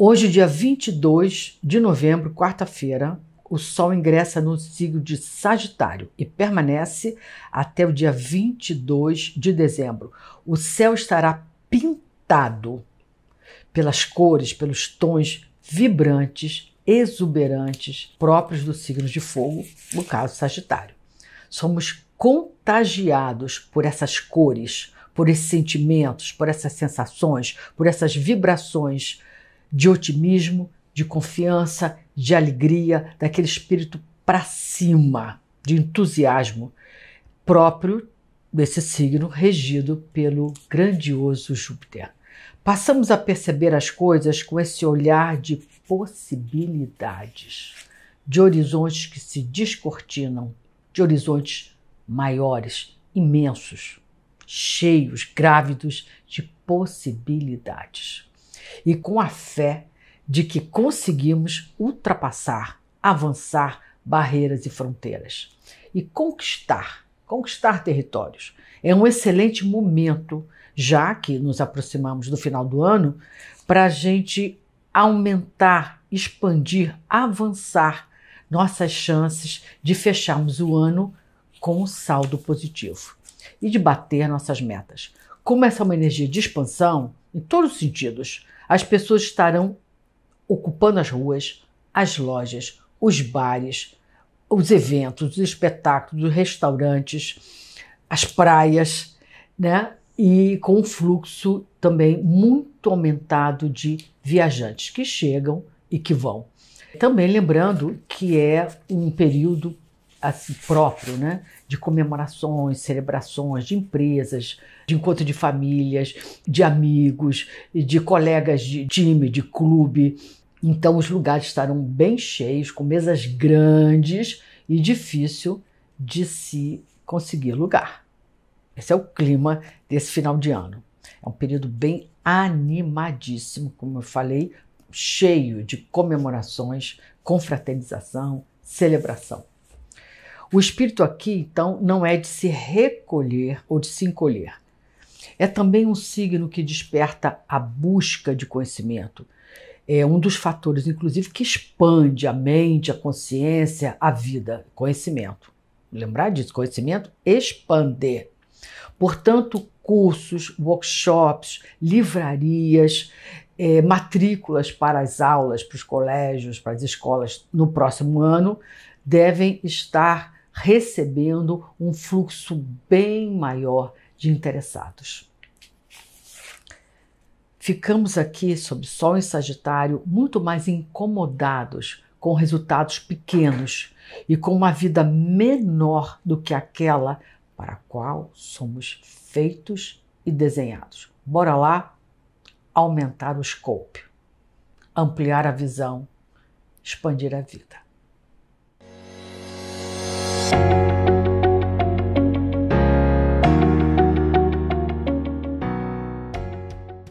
Hoje, dia 22 de novembro, quarta-feira, o Sol ingressa no signo de Sagitário e permanece até o dia 22 de dezembro. O céu estará pintado pelas cores, pelos tons vibrantes, exuberantes, próprios do signo de fogo, no caso Sagitário. Somos contagiados por essas cores, por esses sentimentos, por essas sensações, por essas vibrações de otimismo, de confiança, de alegria, daquele espírito para cima, de entusiasmo próprio desse signo regido pelo grandioso Júpiter. Passamos a perceber as coisas com esse olhar de possibilidades, de horizontes que se descortinam, de horizontes maiores, imensos, cheios, grávidos de possibilidades e com a fé de que conseguimos ultrapassar, avançar barreiras e fronteiras e conquistar, conquistar territórios. É um excelente momento, já que nos aproximamos do final do ano, para a gente aumentar, expandir, avançar nossas chances de fecharmos o ano com um saldo positivo e de bater nossas metas. Como essa é uma energia de expansão, em todos os sentidos, as pessoas estarão ocupando as ruas, as lojas, os bares, os eventos, os espetáculos, os restaurantes, as praias, né? E com um fluxo também muito aumentado de viajantes que chegam e que vão. Também lembrando que é um período assim, próprio, né? de comemorações, celebrações, de empresas, de encontro de famílias, de amigos, de colegas de time, de clube. Então os lugares estarão bem cheios, com mesas grandes e difícil de se conseguir lugar. Esse é o clima desse final de ano. É um período bem animadíssimo, como eu falei, cheio de comemorações, confraternização, celebração. O espírito aqui, então, não é de se recolher ou de se encolher. É também um signo que desperta a busca de conhecimento. É um dos fatores, inclusive, que expande a mente, a consciência, a vida. Conhecimento. Lembrar disso? Conhecimento Expander. Portanto, cursos, workshops, livrarias, é, matrículas para as aulas, para os colégios, para as escolas no próximo ano devem estar recebendo um fluxo bem maior de interessados. Ficamos aqui sob Sol em Sagitário muito mais incomodados com resultados pequenos e com uma vida menor do que aquela para a qual somos feitos e desenhados. Bora lá aumentar o scope, ampliar a visão, expandir a vida.